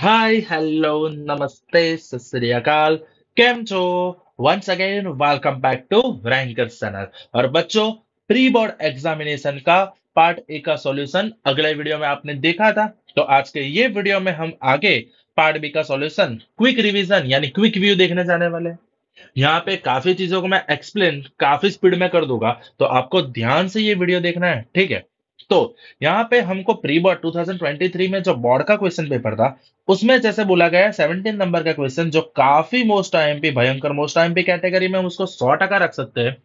Hi, hello, namaste, सत केम छो once again welcome back to ranker और बच्चों प्री बोर्ड एग्जामिनेशन का पार्ट ए का सॉल्यूशन अगले वीडियो में आपने देखा था तो आज के ये वीडियो में हम आगे पार्ट बी का सॉल्यूशन क्विक रिवीजन यानी क्विक व्यू देखने जाने वाले यहाँ पे काफी चीजों को मैं एक्सप्लेन काफी स्पीड में कर दूंगा तो आपको ध्यान से ये वीडियो देखना है ठीक है तो यहाँ पे हमको प्री बोर्ड 2023 में जो बोर्ड का क्वेश्चन पेपर था उसमें जैसे बोला गया 17 नंबर का क्वेश्चन जो काफी मोस्ट आईएमपी भयंकर मोस्ट आईएमपी कैटेगरी में हम उसको सौ टका रख सकते हैं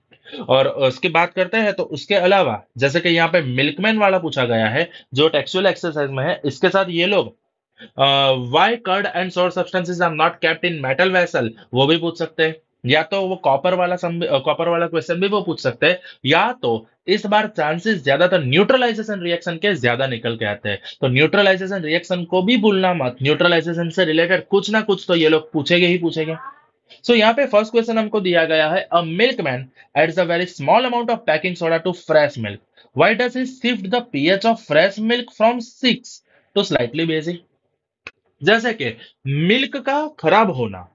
और उसकी बात करते हैं तो उसके अलावा जैसे कि यहाँ पे मिल्कमैन वाला पूछा गया है जो टेक्सुअल एक्सरसाइज में है इसके साथ ये लोग why curd and sour substances are not kept in metal vessel वो भी पूछ सकते हैं या तो वो कॉपर वाला कॉपर वाला क्वेश्चन भी वो पूछ सकते हैं या तो इस बार चांसेस ज्यादातर न्यूट्रलाइजेशन रिएक्शन के ज्यादा निकल के आते हैं तो न्यूट्रलाइजेशन रिएक्शन को भी भूलना मत न्यूट्रलाइजेशन से रिलेटेड कुछ ना कुछ तो ये लोग पूछेंगे ही पूछेंगे सो so, यहाँ पे फर्स्ट क्वेश्चन हमको दिया गया है a milkman adds a very small amount of baking soda to fresh milk why does he shift the pH of fresh milk from six to slightly basic जैसे कि milk का खराब होना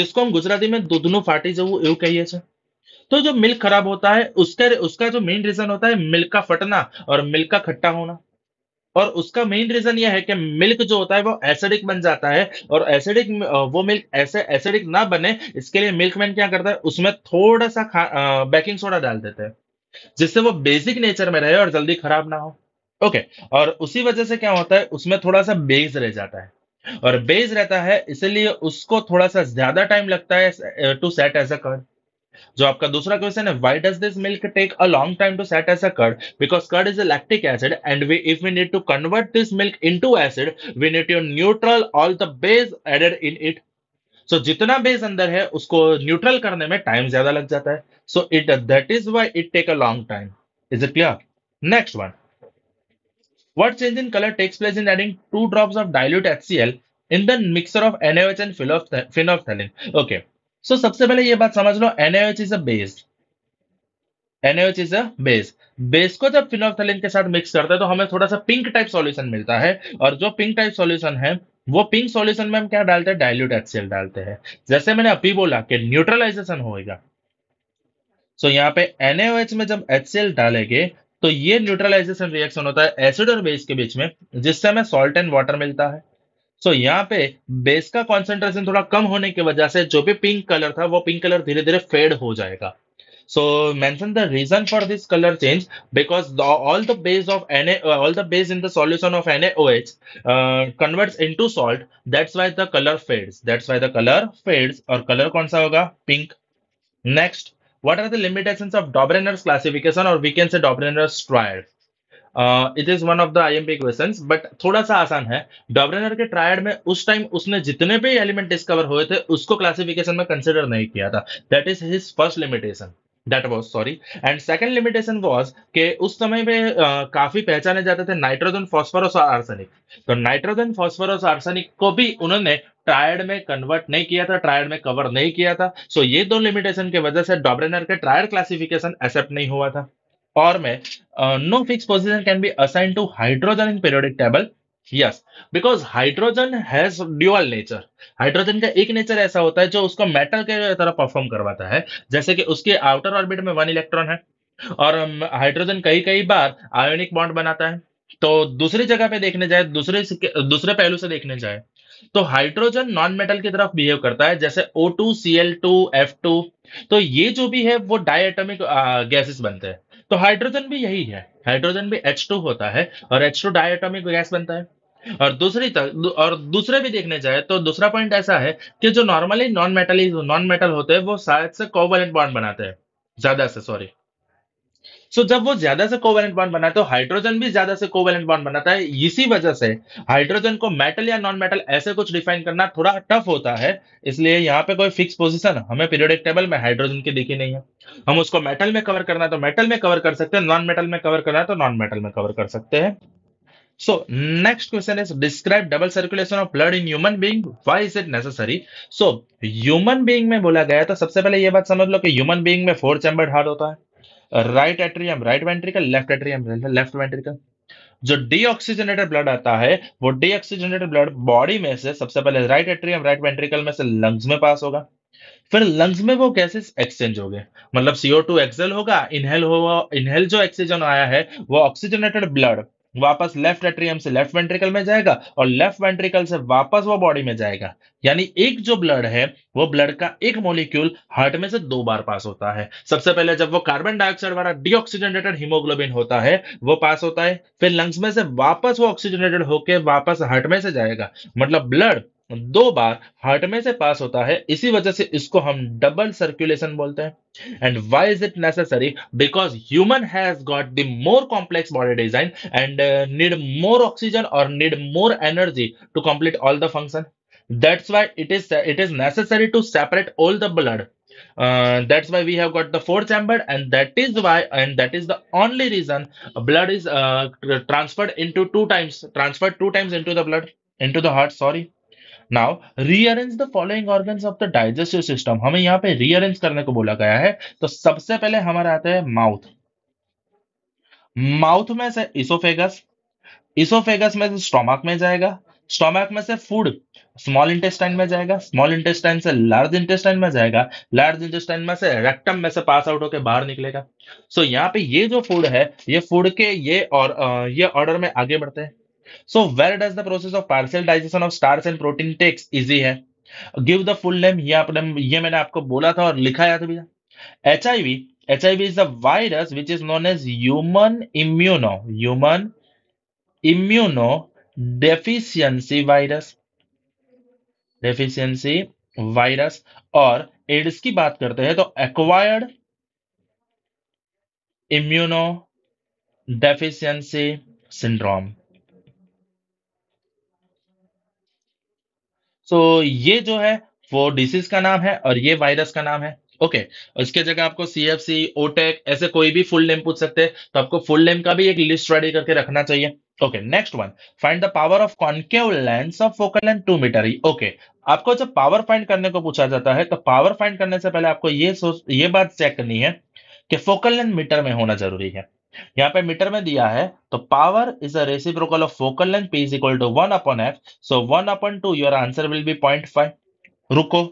जिसको हम गुजराती में દૂધનું फाटी जो એવું કહીએ है तो जो मिल्क खराब होता है उसका उसका जो मेन रीजन होता है मिल्क का फटना और मिल्क का खट्टा होना और उसका मेन रीजन यह है कि मिल्क जो होता है वो एसिडिक बन जाता है और एसिडिक वो मिल्क ऐसे एसिडिक ना बने इसके लिए मिल्क मैन क्या करता है उसमें थोड़ा सा आ, बेकिंग सोडा डाल देते हैं जिससे वो बेसिक नेचर में रहे और जल्दी खराब ना हो ओके और उसी वजह से क्या होता है उसमें थोड़ा सा बेस रह जाता है और बेस रहता है इसलिए उसको थोड़ा सा ज्यादा टाइम लगता है to set as a curd जो आपका दूसरा क्वेश्चन है why does this milk take a long time to set as a curd because curd is a lactic acid and we if we need to convert this milk into acid we need to neutral all the base added in it so जितना base अंदर है उसको neutral करने में time ज्यादा लग जाता है so it that is why it take a long time is it clear next one What change in color takes place in adding two drops of dilute HCl in the mixture of NaOH and phenolphthalein? Okay, so so, सबसे पहले ये बात समझ लो N H is a base N H is a base base को जब phenolphthalein के साथ मिक्स करते हैं तो हमें थोड़ा सा पिंक टाइप सॉल्यूशन मिलता है और जो पिंक टाइप सॉल्यूशन है वो पिंक सॉल्यूशन में हम क्या डालते हैं डायल्यूट एक्सेल डालते हैं जैसे मैंने अभी बोला कि न्यूट्रलाइजेशन होगा सो so, यहाँ पे एनएच में जब एक्सएल डालेंगे तो ये न्यूट्रलाइजेशन रिएक्शन होता है एसिड और बेस के बीच में जिससे हमें सॉल्ट एंड वाटर मिलता है सो so, यहाँ पे बेस का कॉन्सेंट्रेशन थोड़ा कम होने की वजह से जो भी पिंक कलर था वो पिंक कलर धीरे धीरे फेड हो जाएगा so mention the reason for this colour change because all the base of N L the base in the solution of N H converts in to salt that's why the colour fade that's why the colour fade और colour कौन सा होगा pink next what are the limitation of Dobereiner's classification और we can say Dobereiner's triads it is one of the I M P question but थोड़ा सा आसान है डब्रेनर के ट्रायड में उस टाइम उसने जितने भी एलिमेंट डिस्कवर हुए थे उसको क्लासिफिकेशन में कंसिडर नहीं किया था that is his first limitation That was sorry and second limitation was के उस समय में uh, काफी पहचाने जाते थे nitrogen, phosphorus और arsenic. तो nitrogen, phosphorus, arsenic को भी उन्होंने ट्रायड में कन्वर्ट नहीं किया था ट्रायड में कवर नहीं किया था सो so, ये दो लिमिटेशन के वजह से डॉब्रेनर के ट्रायड क्लासिफिकेशन एक्सेप्ट नहीं हुआ था or may uh, no fixed position can be assigned to hydrogen in periodic table yes because hydrogen has dual nature hydrogen का एक नेचर ऐसा होता है जो उसको मेटल के तरह परफॉर्म करवाता है जैसे कि उसके आउटर ऑर्बिट में वन इलेक्ट्रॉन है और हाइड्रोजन um, कई कई बार आयोनिक बॉन्ड बनाता है तो दूसरी जगह पे देखने जाए दूसरे दूसरे पहलू से देखने जाए तो हाइड्रोजन नॉन मेटल की तरफ बिहेव करता है जैसे O2, Cl2, F2 तो ये जो भी है वो डायटोमिक गैसेस uh, बनते हैं तो हाइड्रोजन भी यही है हाइड्रोजन भी एच टू होता है और एच टू डायटोमिक गैस बनता है और दूसरी तक और दूसरे भी देखने जाए तो दूसरा पॉइंट ऐसा है कि जो normally non metal non metal होते हैं वो शायद से कोवलेंट बॉन्ड बनाते हैं ज्यादा से सॉरी सो so, जब वो ज्यादा से कोवेलेंट बॉन्ड बनाते हो तो हाइड्रोजन भी ज्यादा से कोवेलेंट बॉन्ड बनाता है इसी वजह से हाइड्रोजन को मेटल या नॉन मेटल ऐसे कुछ डिफाइन करना थोड़ा टफ होता है इसलिए यहाँ पे कोई फिक्स पोजिशन हमें पीरियोडिक टेबल में हाइड्रोजन की दिखी नहीं है हम उसको मेटल में कवर करना है तो मेटल में कवर कर सकते हैं नॉन मेटल में कवर करना है तो नॉन मेटल में कवर कर सकते हैं so next question is describe double circulation of blood in human being why is it necessary so human being में बोला गया तो सबसे पहले ये बात समझ लो कि ह्यूमन बीइंग में फोर chambered हार्ट होता है right atrium right ventricle left atrium left ventricle जो डीऑक्सीजनेटेड ब्लड आता है वो डीऑक्सीजनेटेड ब्लड बॉडी में से सबसे पहले राइट एट्रियम राइट वेंट्रिकल में से लंग्स में पास होगा फिर लंग्स में वो गैसेस एक्सचेंज हो गए मतलब सीओ टू एक्सेल होगा इनहेल होगा इनहेल जो ऑक्सीजन आया है वो ऑक्सीजनेटेड ब्लड वापस लेफ्ट एट्रियम से लेफ्ट वेंट्रिकल में जाएगा और लेफ्ट वेंट्रिकल से वापस वो बॉडी में जाएगा यानी एक जो ब्लड है वो ब्लड का एक मोलिक्यूल हार्ट में से दो बार पास होता है सबसे पहले जब वो कार्बन डाइऑक्साइड वाला डीऑक्सीजनेटेड हीमोग्लोबिन होता है वो पास होता है फिर लंग्स में से वापस वो ऑक्सीजनेटेड होकर वापस हार्ट में से जाएगा मतलब ब्लड दो बार हार्ट में से पास होता है इसी वजह से इसको हम डबल सर्कुलेशन बोलते हैं and why is it necessary because human has got the more complex body design and need more oxygen और need more energy to complete all the function that's why it is it is necessary to separate all the blood uh, that's why we have got the four chamber and that is why and that is the only reason blood is uh, transferred into two times transferred two times into the blood into the heart sorry now rearrange the following organ of the digestive system हमें यहाँ पे rearrange करने को बोला गया है तो सबसे पहले हमारा आता है माउथ माउथ में से इसोफेगस इसोफेगस में से स्टोमक में जाएगा स्टोमक में से फूड स्मॉल इंटेस्टाइन में जाएगा स्मॉल इंटेस्टाइन से लार्ज इंटेस्टाइन में जाएगा लार्ज इंटेस्टाइन में से रेक्टम में से पास आउट होकर बाहर निकलेगा सो so, यहाँ पे ये जो फूड है ये फूड के ये और ये ऑर्डर में आगे बढ़ते हैं so where does the process of partial digestion of starch and protein takes easy है गिव द फुल नेम ये आपने ये मैंने आपको बोला था और लिखा याद भी H I V H I V is a virus which is known as human immuno human immunodeficiency virus deficiency virus और एड्स की बात करते हैं तो acquired immunodeficiency syndrome so ये जो है वो डिसीज का नाम है और ये वायरस का नाम है ओके okay. इसके जगह आपको सी एफ सी ओटेक ऐसे कोई भी फुल नेम पूछ सकते हैं तो आपको फुल नेम का भी एक लिस्ट रेडी करके रखना चाहिए okay next one find the power of concave lens of focal length two metre okay आपको जब पावर फाइंड करने को पूछा जाता है तो पावर फाइंड करने से पहले आपको ये सोच ये बात चेक करनी है कि फोकल लेंथ मीटर में होना जरूरी है यहाँ पे मीटर में दिया है तो power is a reciprocal of focal length P is equal to one upon F so one upon two your answer will be point five रुको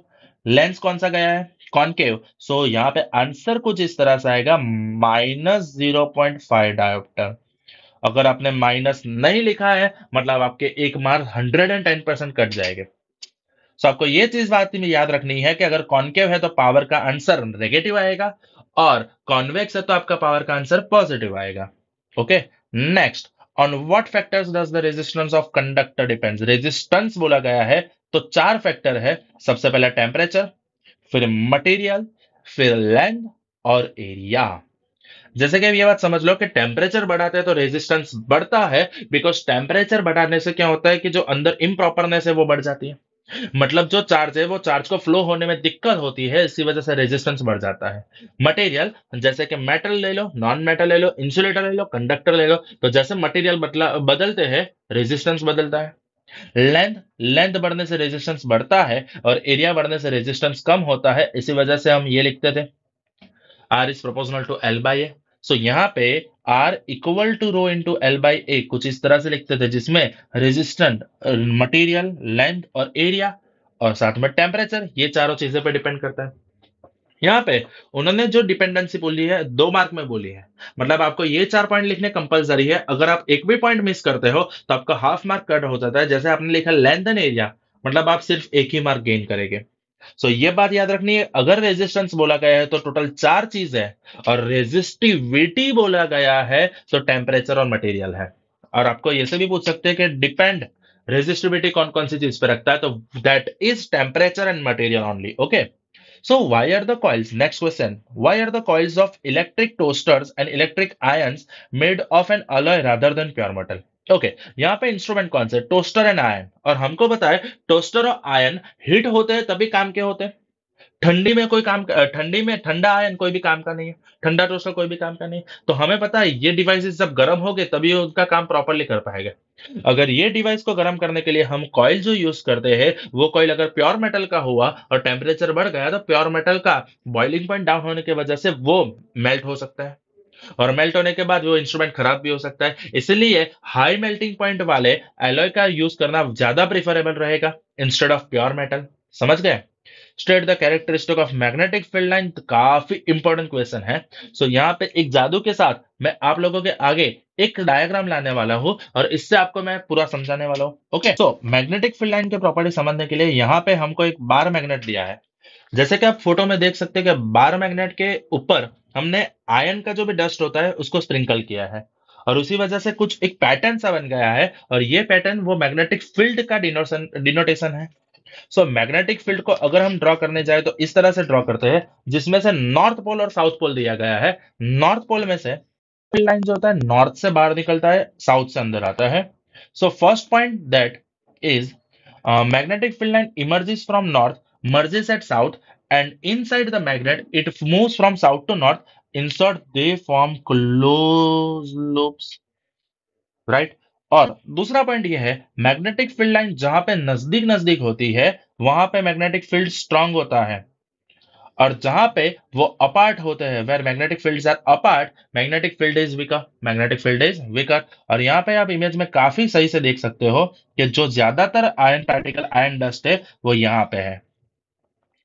लेंस कौन सा गया है कॉनकेव सो so, यहाँ पे आंसर कुछ इस तरह से आएगा minus zero point five dioptre अगर आपने माइनस नहीं लिखा है मतलब आपके एक mark hundred and ten percent cut जाएगा सो आपको ये चीज बात में याद रखनी है कि अगर कॉन्केव है तो पावर का आंसर नेगेटिव आएगा और कॉन्वेक्स है तो आपका पावर का आंसर पॉजिटिव आएगा okay next on what factors does the resistance of conductor depends resistance बोला गया है तो चार फैक्टर है सबसे पहला टेम्परेचर फिर मटेरियल फिर लेंथ और एरिया जैसे कि ये बात समझ लो कि टेम्परेचर बढ़ाते हैं तो रेजिस्टेंस बढ़ता है बिकॉज टेम्परेचर बढ़ाने से क्या होता है कि जो अंदर इम्प्रॉपरनेस है वो बढ़ जाती है मतलब जो चार्ज है वो चार्ज को फ्लो होने में दिक्कत होती है इसी वजह से रेजिस्टेंस बढ़ जाता है मटेरियल जैसे कि मेटल ले लो नॉन मेटल ले लो इंसुलेटर ले लो कंडक्टर ले लो तो जैसे मटेरियल बदलते हैं रेजिस्टेंस बदलता है लेंथ लेंथ बढ़ने से रेजिस्टेंस बढ़ता है और एरिया बढ़ने से रेजिस्टेंस कम होता है इसी वजह से हम ये लिखते थे R is proportional to L by A so यहाँ पे R equal to rho into L by A कुछ इस तरह से लिखते थे जिसमें रेजिस्टेंट मटेरियल लेंथ और एरिया और साथ में टेम्परेचर ये चारों चीजें पे डिपेंड करता है यहाँ पे उन्होंने जो डिपेंडेंसी बोली है दो मार्क में बोली है मतलब आपको ये चार पॉइंट लिखने कंपलसरी है अगर आप एक भी पॉइंट मिस करते हो तो आपका हाफ मार्क कट हो जाता है जैसे आपने लिखा लेंथ एंड एरिया मतलब आप सिर्फ एक ही मार्क गेन करेंगे सो so, ये बात याद रखनी है अगर रेजिस्टेंस बोला गया है तो टोटल चार चीज है और रेजिस्टिविटी बोला गया है तो टेम्परेचर और मटेरियल है और आपको ये से भी पूछ सकते हैं कि डिपेंड रेजिस्टिविटी कौन कौन सी चीज पे रखता है तो that is temperature and material only okay So why are the coils? Next question. Why are the coils of electric toasters and electric irons made of an alloy rather than pure metal? Okay okay, यहाँ पे instrument कौन से toaster and ion और हमको बताए toaster और ion heat होते हैं तभी काम के होते हैं ठंडी में कोई काम ठंडी में ठंडा आयन कोई भी काम का नहीं है ठंडा टोस्टर कोई भी काम का नहीं तो हमें पता है ये डिवाइसेस जब गर्म हो गए तभी उनका काम प्रॉपरली कर पाएगा अगर ये डिवाइस को गर्म करने के लिए हम कॉइल जो यूज करते हैं वो कॉइल अगर प्योर मेटल का हुआ और टेम्परेचर बढ़ गया तो प्योर मेटल का बॉइलिंग पॉइंट डाउन होने की वजह से वो मेल्ट हो सकता है और मेल्ट होने के बाद वो इंस्ट्रूमेंट खराब भी हो सकता है इसलिए हाई मेल्टिंग पॉइंट वाले एलोय का यूज करना ज्यादा प्रिफरेबल रहेगा इंस्टेड ऑफ प्योर मेटल समझ गए state the characteristic of magnetic field line काफी इंपॉर्टेंट क्वेश्चन है सो so, यहाँ पे एक जादू के साथ मैं आप लोगों के आगे एक डायग्राम लाने वाला हूँ और इससे आपको मैं पूरा समझाने वाला हूँ okay so magnetic field line के प्रॉपर्टी समझने के लिए यहाँ पे हमको एक बार मैग्नेट दिया है जैसे कि आप फोटो में देख सकते हैं कि बार मैग्नेट के ऊपर हमने आयन का जो भी डस्ट होता है उसको स्प्रिंकल किया है और उसी वजह से कुछ एक पैटर्न सा बन गया है और ये पैटर्न वो मैग्नेटिक फील्ड का डिनोटेशन है सो मैग्नेटिक फील्ड को अगर हम ड्रॉ करने जाए तो इस तरह से ड्रॉ करते हैं जिसमें से नॉर्थ पोल और साउथ पोल दिया गया है नॉर्थ पोल में से लाइन जो होता है नॉर्थ से बाहर निकलता है साउथ से अंदर आता है so first point that is magnetic field line emerges from north merges at south and inside the magnet it moves from south to north insert they form closed loops right और दूसरा point यह है magnetic field line जहां पे नजदीक नजदीक होती है वहां पे मैग्नेटिक फील्ड स्ट्रांग होता है और जहां पे वो अपार्ट होते हैं where magnetic field are apart magnetic field is weaker magnetic field is weaker और यहाँ पे आप इमेज में काफी सही से देख सकते हो कि जो ज्यादातर आयन पार्टिकल आयन डस्ट है वो यहाँ पे है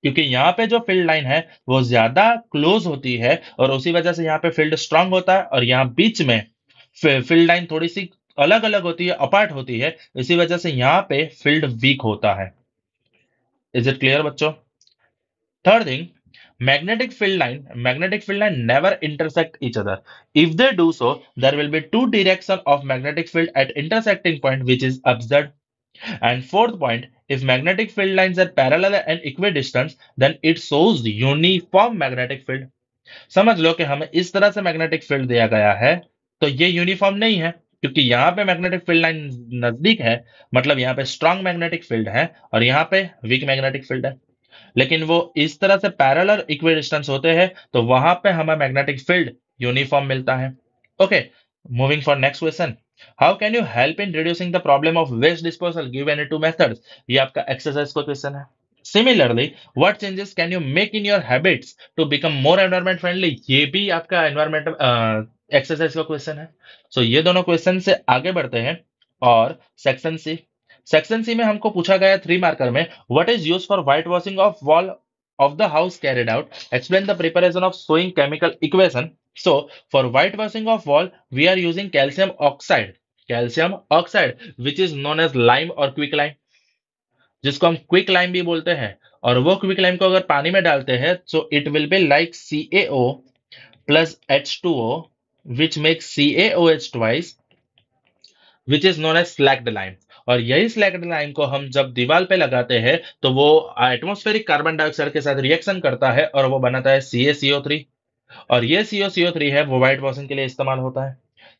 क्योंकि यहाँ पे जो फील्ड लाइन है वो ज्यादा क्लोज होती है और उसी वजह से यहाँ पे फील्ड स्ट्रांग होता है और यहाँ बीच में फील्ड लाइन थोड़ी सी अलग अलग होती है अपार्ट होती है इसी वजह से यहाँ पे फील्ड वीक होता है इज इट क्लियर बच्चों third thing magnetic field line magnetic field line never intersect each other if they do so there will be two direction of magnetic field at intersecting point which is observe And fourth point, if magnetic field lines are parallel and equidistant, then it shows the uniform magnetic field. समझ लो कि हमें इस तरह से magnetic field दिया गया है तो ये यूनिफॉर्म नहीं है क्योंकि यहाँ पे मैग्नेटिक फील्ड लाइन नजदीक है मतलब यहाँ पे स्ट्रांग मैग्नेटिक फील्ड है और यहाँ पे वीक मैग्नेटिक फील्ड है लेकिन वो इस तरह से पैरल इक्विडिस्टेंस होते हैं तो वहां पे हमें मैग्नेटिक फील्ड यूनिफॉर्म मिलता है okay moving for next question how can you help in reducing the problem of waste disposal give any two methods ये आपका एक्सरसाइज का क्वेश्चन है similarly what changes can you make in your habits to become more environment friendly ये भी आपका environment exercise का question है so so, ये दोनों क्वेश्चन से आगे बढ़ते हैं और सेक्शन सी सेक्शन सी में हमको पूछा गया थ्री मार्कर में what is use for white washing of wall of the house carried out explain the preparation of showing chemical equation So for white washing of wall, we are using calcium oxide, calcium oxide, which is known as lime or quick lime, जिसको हम quick lime भी बोलते हैं और वो quick lime को अगर पानी में डालते हैं so it will be like C A O plus H two O which make C A O H twice which is known as slaked lime और यही स्लैक्ड लाइम को हम जब दीवार पे लगाते हैं तो वो एटमोस्फेरिक कार्बन डाइऑक्साइड के साथ रिएक्शन करता है और वो बनाता है सी ए सीओ थ्री और ये सीओ सीओ थ्री है वो व्हाइट वॉशिंग के लिए इस्तेमाल होता है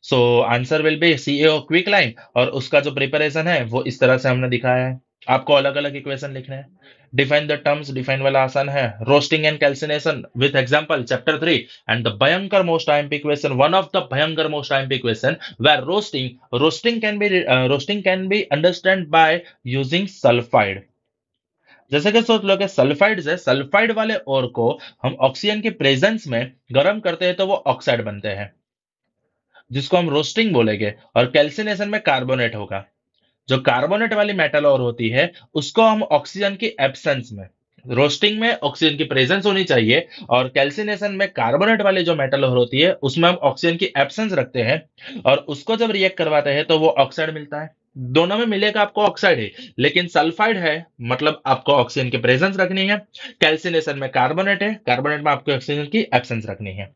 so answer will be C A quick lime और उसका जो प्रिपरेशन है वो इस तरह से हमने दिखाया है आपको अलग अलग इक्वेशन लिखने हैं डिफाइन द टर्म्स डिफाइन वाला आसान है roasting and calcination with example chapter three and the भयंकर most time P question one of the भयंकर most time P question where roasting roasting can be roasting can be understand by using sulphide जैसे कि सोच लो कि sulphide से sulphide वाले और को हम ऑक्सीजन के प्रेजेंस में गर्म करते हैं तो वो ऑक्साइड बनते हैं जिसको हम रोस्टिंग बोलेंगे और कैल्सिनेशन में कार्बोनेट होगा जो कार्बोनेट वाली मेटल और होती है उसको हम ऑक्सीजन की एब्सेंस में रोस्टिंग में ऑक्सीजन की प्रेजेंस होनी चाहिए और कैल्सिनेशन में कार्बोनेट वाली जो मेटल और होती है उसमें हम ऑक्सीजन की एब्सेंस रखते हैं और उसको जब रिएक्ट करवाते हैं तो वो ऑक्साइड मिलता है दोनों में मिलेगा आपको ऑक्साइड है लेकिन सल्फाइड है मतलब आपको ऑक्सीजन की प्रेजेंस रखनी है कैल्सिनेशन में कार्बोनेट है कार्बोनेट में आपको ऑक्सीजन की एब्सेंस रखनी है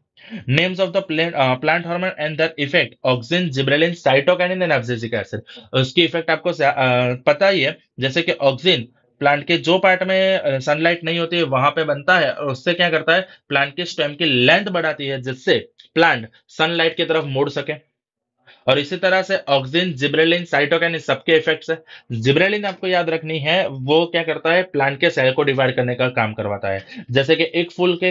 names of the plant hormone and their effect auxin gibberellin cytokinin and abscisic acid उसकी इफेक्ट आपको uh, पता ही है जैसे कि ऑक्सीजन प्लांट के जो पार्ट में सनलाइट uh, नहीं होती है वहां पे बनता है और उससे क्या करता है प्लांट के स्टेम की लेंथ बढ़ाती है जिससे प्लांट सनलाइट की तरफ मुड़ सके और इसी तरह से ऑक्सीजन जिब्रेलिन साइटोकैन सबके इफेक्ट है जिब्रेलिन आपको याद रखनी है वो क्या करता है प्लांट के सेल को डिवाइड करने का काम करवाता है जैसे कि एक फूल के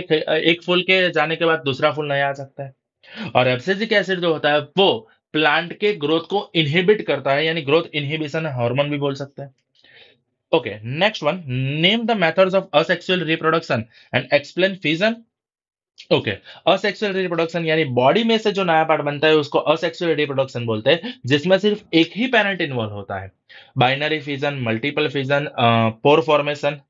एक फूल के जाने के बाद दूसरा फूल नहीं आ सकता है और एब्सेजिक एसिड जो होता है वो प्लांट के ग्रोथ को इनहिबिट करता है यानी ग्रोथ इनहिबिशन हार्मोन भी बोल सकते हैं okay next one name the methods of asexual reproduction and explain fission okay asexual reproduction यानी बॉडी में से जो नया पार्ट बनता है उसको असेक्सुअल रिप्रोडक्शन बोलते हैं जिसमें सिर्फ एक ही पैरेंट इन्वॉल्व होता है binary fission multiple fission spore formation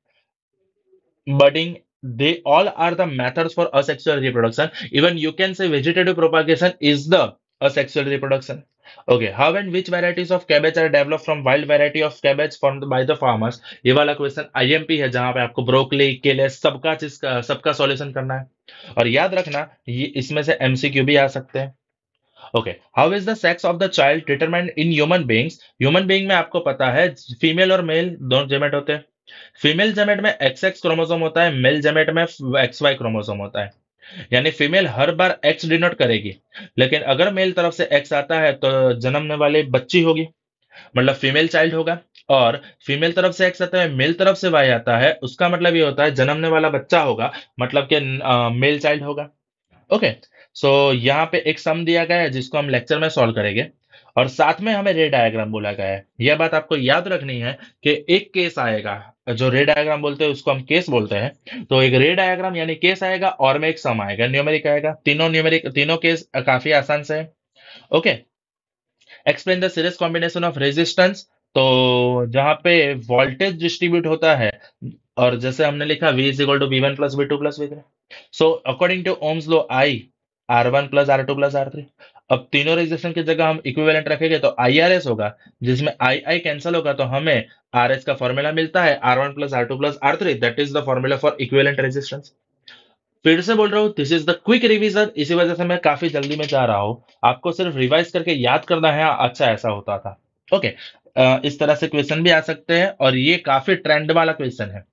budding they all are the methods for asexual reproduction even you can say vegetative propagation is the asexual reproduction Okay, how and which varieties of cabbage are developed from wild variety of cabbage formed by the farmers? ये वाला question IMP है जहां पे आपको broccoli केले सबका चीज सबका सॉल्यूशन करना है और याद रखना ये इसमें से एमसीक्यू भी आ सकते हैं okay how is the sex of the child determined in human beings human being में आपको पता है फीमेल और मेल दोनों जेमेट होते हैं फीमेल जेमेट में एक्स एक्स क्रोमोसोम होता है मेल जेमेट में एक्स वाई क्रोमोसोम होता है यानी फीमेल हर बार एक्स डिनोट करेगी लेकिन अगर मेल तरफ से एक्स आता है तो जन्मने वाली बच्ची होगी मतलब फीमेल चाइल्ड होगा और फीमेल तरफ से एक्स आता है मेल तरफ से वाई आता है उसका मतलब ये होता है जन्मने वाला बच्चा होगा मतलब कि मेल चाइल्ड होगा ओके okay. सो so, यहाँ पे एक सम दिया गया है जिसको हम लेक्चर में सॉल्व करेंगे और साथ में हमें रे डायग्राम बोला गया है यह बात आपको याद रखनी है कि एक केस आएगा जो रे डायग्राम बोलते हैं उसको हम केस बोलते हैं तो एक रे डायग्राम यानी केस आएगा और में एक सम आएगा न्यूमेरिक आएगा तीनों न्यूमेरिक तीनों केस काफी आसान से है okay explain the series combination of resistance तो जहां पे वोल्टेज डिस्ट्रीब्यूट होता है और जैसे हमने लिखा V is equal to V one plus V two plus V three so according to Ohm's law I R one plus R two plus R three अब तीनों रजिस्ट्रेशन की जगह हम इक्विवेलेंट रखेंगे तो आई आर एस होगा जिसमें आई I cancel होगा तो हमें आर एस का फॉर्मूला मिलता है R one plus R two plus R three that is the formula for equivalent resistance फिर से बोल रहा हूँ this is the quick revision इसी वजह से मैं काफी जल्दी में जा रहा हूँ आपको सिर्फ रिवाइज करके याद करना है अच्छा ऐसा होता था ओके okay, इस तरह से क्वेश्चन भी आ सकते हैं और ये काफी ट्रेंड वाला क्वेश्चन है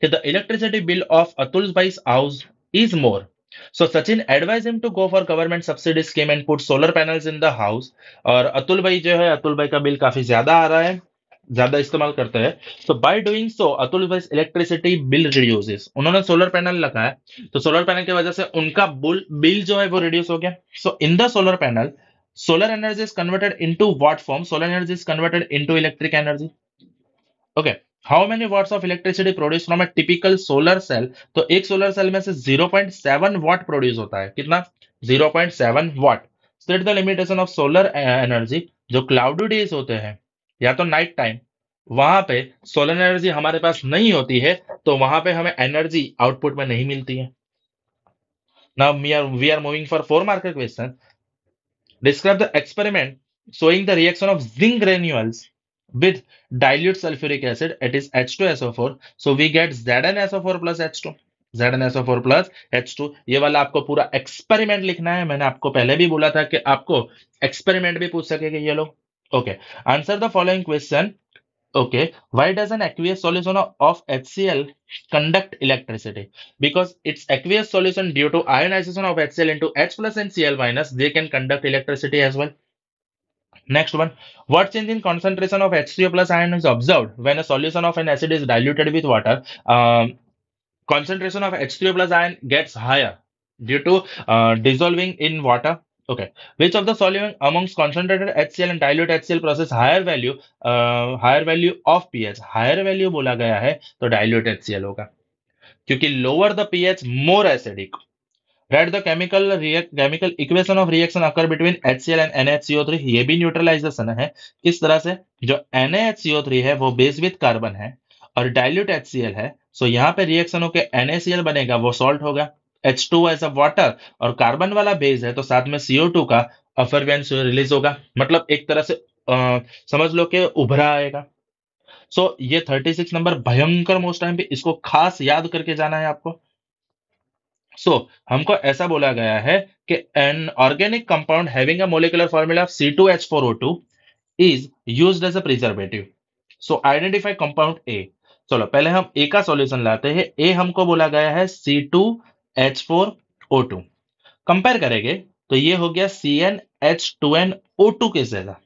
कि the electricity bill of Atul भाई house is more So Sachin advise him to go for government subsidy scheme and put solar panels in the house. aur atul bhai jo hai atul bhai ka bill kafi zyada aa raha hai zyada istemal karte hai so by doing so atul bhai electricity bill reduces unhone solar panel lagaya to solar panel ki wajah se unka bill bill jo hai wo reduce ho gaya so in the solar panel solar energy is converted into what form solar energy is converted into electric energy okay how many watts of electricity produce from a typical solar cell तो एक solar cell में से 0.7 what produce होता है कितना 0.7 watt state the limitation of solar energy जो cloudy days होते हैं या तो नाइट टाइम वहां पे सोलर एनर्जी हमारे पास नहीं होती है तो वहां पे हमें एनर्जी आउटपुट में नहीं मिलती है now we are we are moving for four marker question describe the experiment showing the reaction of zinc granules with dilute sulfuric acid it is h2so4 so we get znso4 plus h2 ZnSO4 plus H2 ये वाला आपको पूरा experiment लिखना है मैंने आपको पहले भी बोला था कि आपको एक्सपेरिमेंट भी पूछ सकेगा ये लोग okay answer the following question okay why does an aqueous solution of HCl conduct electricity because its aqueous solution due to ionisation of HCl into H+ HCl- they can conduct electricity as well Next one, what change in concentration of H3O plus ion is observed when a solution of an acid is diluted with water? Um, concentration of H3O plus ion gets higher due to uh, dissolving in water. Okay, which of the solvent amongst concentrated HCl and dilute HCl process higher value, uh, higher value of pH? Higher value बोला गया है तो dilute HCl होगा क्योंकि lower the pH more acidic. Write the Write the chemical react chemical equation of reaction occur between HCl and three ये भी neutralisation है किस तरह से जो थ्री है वो बेस विद कार्बन है और डायल्यूट एच सी एल है सो so यहाँ पे रिएक्शन होकर NaCl बनेगा वो सॉल्ट होगा H two as a water और कार्बन वाला बेस है तो साथ में सीओ टू का अफर रिलीज होगा मतलब एक तरह से आ, समझ लो कि उभरा आएगा सो so, ये 36 नंबर भयंकर मोस्ट टाइम पे इसको खास याद करके जाना है आपको सो so, हमको ऐसा बोला गया है कि an organic compound having a molecular formula C two H four O two is use as a preservative so identify compound A चलो पहले हम ए का सॉल्यूशन लाते हैं ए हमको बोला गया है C two H four O two compare करेंगे तो ये हो गया C N H two N O two के ज्यादा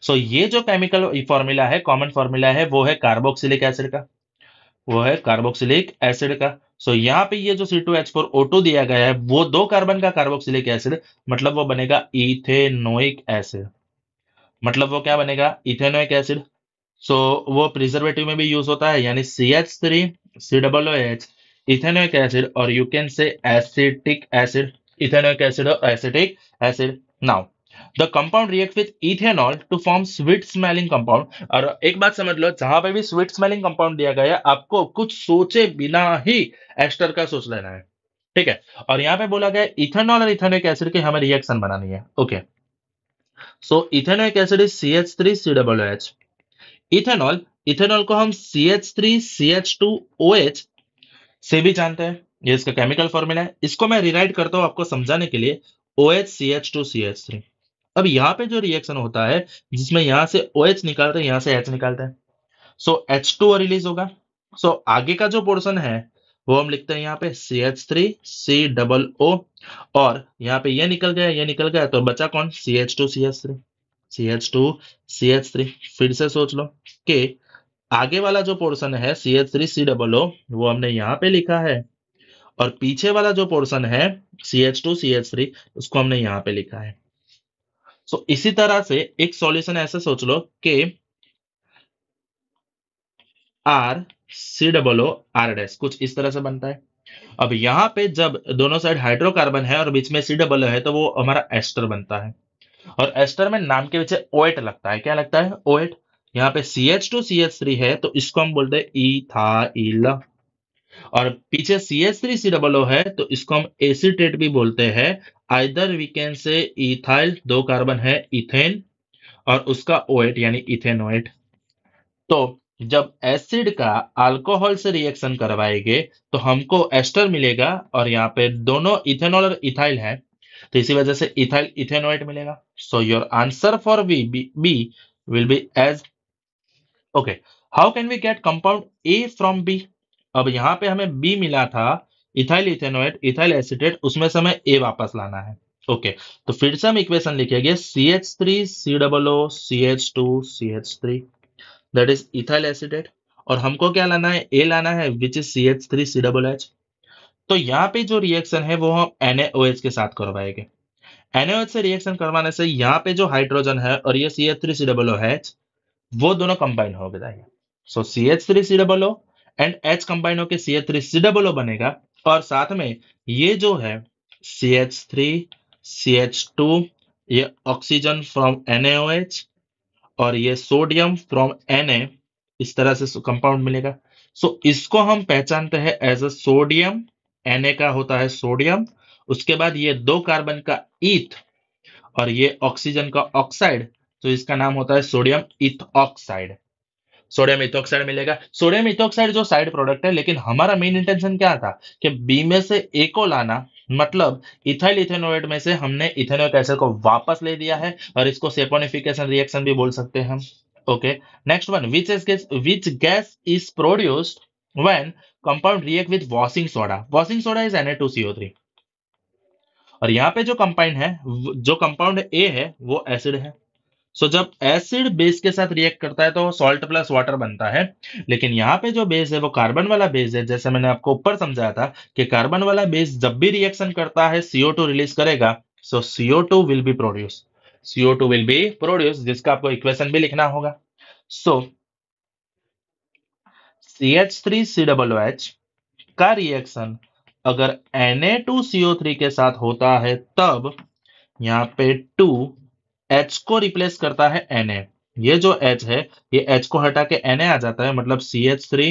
सो so, ये जो केमिकल फॉर्मूला है कॉमन फॉर्मूला है वो है कार्बोक्सिलिक एसिड का वो है कार्बोक्सिलिक एसिड का सो so, यहाँ पे ये जो C two H four O two दिया गया है वो दो कार्बन का कार्बोक्सिलिक एसिड मतलब वो बनेगा इथेनोइक एसिड मतलब वो क्या बनेगा इथेनोइक एसिड सो वो प्रिजर्वेटिव में भी यूज होता है यानी C H three C double H ethanoic acid और you can say acetic acid ethanoic acid और acetic acid now the compound react with ethanol to form sweet smelling compound और एक बात समझ लो जहां पे भी स्वीट स्मेलिंग कंपाउंड दिया गया है आपको कुछ सोचे बिना ही एस्टर का सोच लेना है ठीक है और यहां पे बोला गया इथेनॉल और इथेनिक एसिड की हमें रिएक्शन बनानी है okay so ethanoic acid is C H three C double H ethanol ethanol को हम C H three C H two O H से भी जानते हैं ये इसका केमिकल फॉर्मूला है इसको मैं रिराइट करता हूं आपको समझाने के लिए O H C H two C H three अब यहाँ पे जो रिएक्शन होता है जिसमें यहाँ से ओ OH निकालते हैं यहाँ से एच निकालते हैं सो एच टू रिलीज होगा सो so, आगे का जो पोर्शन है वो हम लिखते हैं यहाँ पे C H three C double O और यहाँ पे ये निकल गया ये निकल गया तो बचा कौन C H two C H three C H two C H three फिर से सोच लो कि आगे वाला जो पोर्शन है C H three C double O वो हमने यहाँ पे लिखा है और पीछे वाला जो पोर्शन है C H two C H three उसको हमने यहाँ पे लिखा है सो so, इसी तरह से एक सॉल्यूशन ऐसा सोच लो के R C double O R dash कुछ इस तरह से बनता है अब यहां पे जब दोनों साइड हाइड्रोकार्बन है और बीच में सी डबल है तो वो हमारा एस्टर बनता है और एस्टर में नाम के पीछे ओएट लगता है क्या लगता है ओएट यहाँ पे C H two C H three है तो इसको हम बोलते हैं इथाइल e था इला e और पीछे C S three C double O है तो इसको हम एसीटेट भी बोलते हैं either we can say ethyl दो कार्बन है इथेन और उसका ओएट यानी इथेनोएट तो जब एसिड का अल्कोहल से रिएक्शन करवाएंगे तो हमको एस्टर मिलेगा और यहाँ पे दोनों इथेनॉल और इथाइल है तो इसी वजह से इथाइल इथेनोएट मिलेगा so your answer for B B will be as okay how can we get compound A from B अब यहाँ पे हमें बी मिला था इथाइल इथेनोइट इथाइल एसिटेट उसमें से हमें ए वापस लाना है ओके तो फिर से हम इक्वेशन लिखेंगे C H three C double O C H two C H three that is ethyl acetate और हमको क्या लाना है ए लाना है which is C H three C double H तो यहाँ पे जो रिएक्शन है वो हम एनएओएच के साथ करवाएंगे एनएओएच से रिएक्शन करवाने से यहाँ पे जो हाइड्रोजन है और ये C H three C double O H वो दोनों कंबाइन हो गए so C H three C double O and H combine होकर C H three C double O बनेगा और साथ में ये जो है C H three C H two ये ऑक्सीजन फ्रॉम एन एच और ये सोडियम फ्रॉम एन ए इस तरह से कंपाउंड मिलेगा सो so, इसको हम पहचानते हैं एज अ सोडियम एन का होता है सोडियम उसके बाद ये दो कार्बन का ईथ और ये ऑक्सीजन का ऑक्साइड तो इसका नाम होता है sodium ethoxide sodium ethoxide मिलेगा सोडियम इथोक्साइड जो साइड प्रोडक्ट है लेकिन हमारा मेन इंटेंशन क्या था कि बी में से ए को लाना मतलब इथाइल इथेनोइड में से हमने इथेनोइक एसिड को वापस ले दिया है और इसको सेपोनिफिकेशन रिएक्शन भी बोल सकते हैं हम okay next one which is which gas is produced when compound react with washing soda washing soda is Na2CO3 और यहाँ पे जो कंपाउंड है जो कंपाउंड ए है वो एसिड है सो जब एसिड बेस के साथ रिएक्ट करता है तो सॉल्ट प्लस वाटर बनता है लेकिन यहाँ पे जो बेस है वो कार्बन वाला बेस है जैसे मैंने आपको ऊपर समझाया था कि कार्बन वाला बेस जब भी रिएक्शन करता है सीओ रिलीज करेगा so CO two will be produce CO two will be produce जिसका आपको इक्वेशन भी लिखना होगा सो C H three C double H का रिएक्शन अगर Na2CO3 के साथ होता है तब यहाँ पे टू एच को रिप्लेस करता है एन ये जो एच है ये एच को हटा के एन आ जाता है मतलब C H three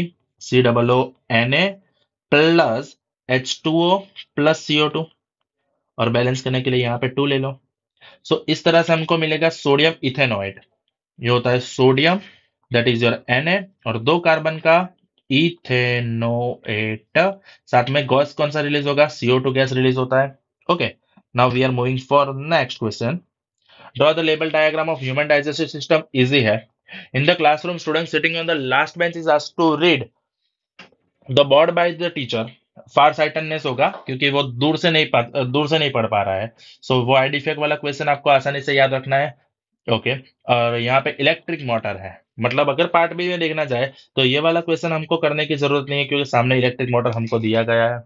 C double O N A plus H two O plus CO two और बैलेंस करने के लिए यहाँ पे टू ले लो सो so, इस तरह से हमको मिलेगा सोडियम इथेनोइड ये होता है sodium that is your N और दो कार्बन का इथेनोएट साथ में गैस कौन सा रिलीज होगा सीओ टू गैस रिलीज होता है okay now we are moving for next question Draw the label diagram of human digestive system. Easy hai. In the classroom, students sitting on the last bench is asked to read the board by the teacher. Far sightedness होगा क्योंकि वो दूर से नहीं पा दूर से नहीं पढ़ पा रहा है सो so, वो आई डिफेक्ट वाला क्वेश्चन आपको आसानी से याद रखना है ओके okay. और यहाँ पे इलेक्ट्रिक मोटर है मतलब अगर पार्ट बी में देखना चाहे तो ये वाला क्वेश्चन हमको करने की जरूरत नहीं है क्योंकि सामने इलेक्ट्रिक मोटर हमको दिया गया है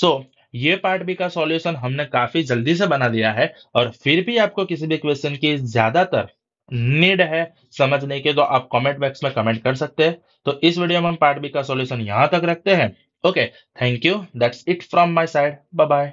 सो ये पार्ट बी का सॉल्यूशन हमने काफी जल्दी से बना दिया है और फिर भी आपको किसी भी क्वेश्चन की ज्यादातर नीड है समझने के तो आप कमेंट बॉक्स में कमेंट कर सकते हैं तो इस वीडियो में हम पार्ट बी का सॉल्यूशन यहां तक रखते हैं okay thank you that's it from my side bye bye